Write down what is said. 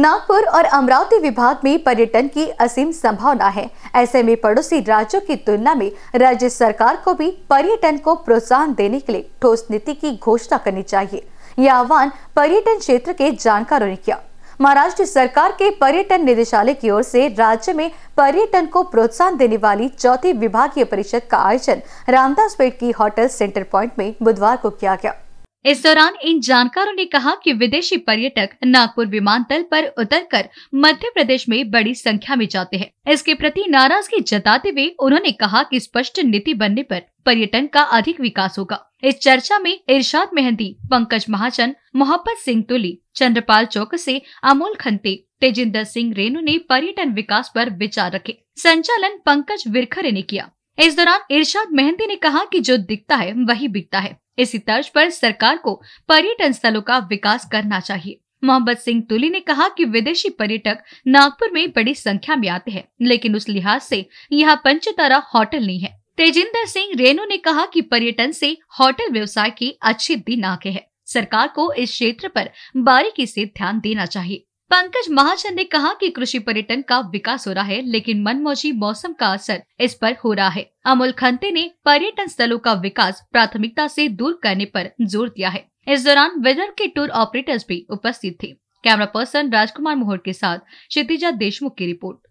नागपुर और अमरावती विभाग में पर्यटन की असीम संभावना है ऐसे में पड़ोसी राज्यों की तुलना में राज्य सरकार को भी पर्यटन को प्रोत्साहन देने के लिए ठोस नीति की घोषणा करनी चाहिए यह आह्वान पर्यटन क्षेत्र के जानकारों ने किया महाराष्ट्र सरकार के पर्यटन निदेशालय की ओर से राज्य में पर्यटन को प्रोत्साहन देने वाली चौथी विभागीय परिषद का आयोजन रामदास पेट की होटल सेंटर पॉइंट में बुधवार को किया गया इस दौरान इन जानकारों ने कहा कि विदेशी पर्यटक नागपुर विमानतल पर उतरकर मध्य प्रदेश में बड़ी संख्या में जाते हैं इसके प्रति नाराजगी जताते हुए उन्होंने कहा कि स्पष्ट नीति बनने पर पर्यटन का अधिक विकास होगा इस चर्चा में इरशाद मेहंदी पंकज महाजन मोहब्बत सिंह तुली चंद्रपाल चौक से अमोल खंते तेजिंदर सिंह रेणु ने पर्यटन विकास पर विचार रखे संचालन पंकज विरखरे ने किया इस दौरान इरशाद मेहंदी ने कहा कि जो दिखता है वही बिकता है इसी तर्ज पर सरकार को पर्यटन स्थलों का विकास करना चाहिए मोहम्मद सिंह तुली ने कहा कि विदेशी पर्यटक नागपुर में बड़ी संख्या में आते हैं लेकिन उस लिहाज से यहाँ पंचतारा होटल नहीं है तेजिंदर सिंह रेनू ने कहा कि पर्यटन से होटल व्यवसाय की अच्छे दिन आके है सरकार को इस क्षेत्र पर बारीकी से ध्यान देना चाहिए पंकज महाजन ने कहा कि कृषि पर्यटन का विकास हो रहा है लेकिन मनमौजी मौसम का असर इस पर हो रहा है अमोल खंते ने पर्यटन स्थलों का विकास प्राथमिकता से दूर करने पर जोर दिया है इस दौरान वेदर के टूर ऑपरेटर्स भी उपस्थित थे कैमरा पर्सन राजकुमार मोहर के साथ क्षितिजा देशमुख की रिपोर्ट